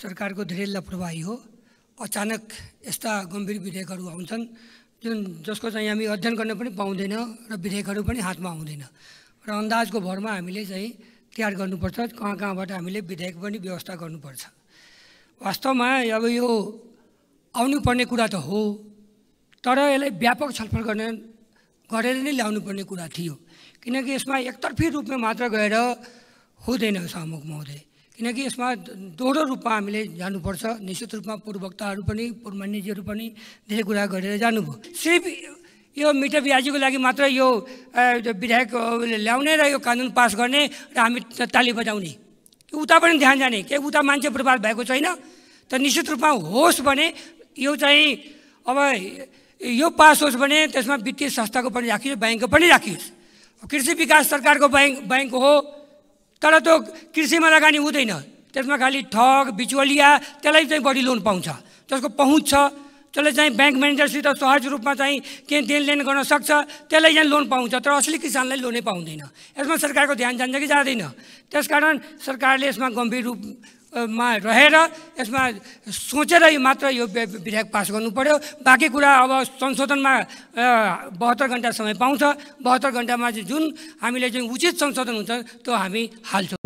सरकारको धेरै लापरवाही हो अचानक यस्ता गम्भीर विधेयकहरू आउँछन् जुन जसको चाहिँ हामी अध्ययन गर्न पनि पाउँदैन र विधेयकहरू पनि हातमा आउँदैन र अन्दाजको भरमा हामीले चाहिँ तयार गर्नुपर्छ कहाँ कहाँबाट हामीले विधेयक पनि व्यवस्था गर्नुपर्छ वास्तवमा अब यो आउनुपर्ने कुरा त हो तर यसलाई व्यापक छलफल गर्न गरेर नै ल्याउनुपर्ने कुरा थियो किनकि यसमा एकतर्फी रूपमा मात्र गएर हुँदैन सहमुख महोदय किनकि यसमा दोहोरो रूपमा हामीले जानुपर्छ निश्चित रूपमा पूर्ववक्ताहरू पनि मान्यजीहरू पनि धेरै कुरा गरेर जानुभयो सिर्फ यो मिटर ब्याजीको लागि मात्र यो विधेयक ल्याउने र यो कानुन पास गर्ने र हामी ताली बजाउने उता पनि ध्यान जाने के उता मान्छे बर्बाद भएको छैन त निश्चित रूपमा होस् भने यो चाहिँ अब यो पास होस् भने त्यसमा वित्तीय संस्थाको पनि राखियोस् ब्याङ्कको पनि राखियोस् कृषि विकास सरकारको ब्याङ्क ब्याङ्क हो तर त्यो कृषिमा लगानी हुँदैन त्यसमा खालि ठग बिचुवलिया त्यसलाई चाहिँ बढी लोन पाउँछ त्यसको पहुँच छ त्यसले चाहिँ ब्याङ्क म्यानेजरसित सहज रूपमा चाहिँ केही देनलेन गर्न सक्छ त्यसलाई चाहिँ लोन पाउँछ तर असली किसानलाई लोनै पाउँदैन यसमा सरकारको ध्यान जान्छ कि जाँदैन त्यसकारण सरकारले यसमा गम्भीर रूप मा रहेर यसमा सोचेरै मात्र यो विधेयक पास गर्नु पर्यो बाँकी कुरा अब संशोधनमा बहत्तर घन्टा समय पाउँछ बहत्तर घन्टामा जुन हामीले जुन उचित संशोधन हुन्छ त्यो हामी हाल्छौँ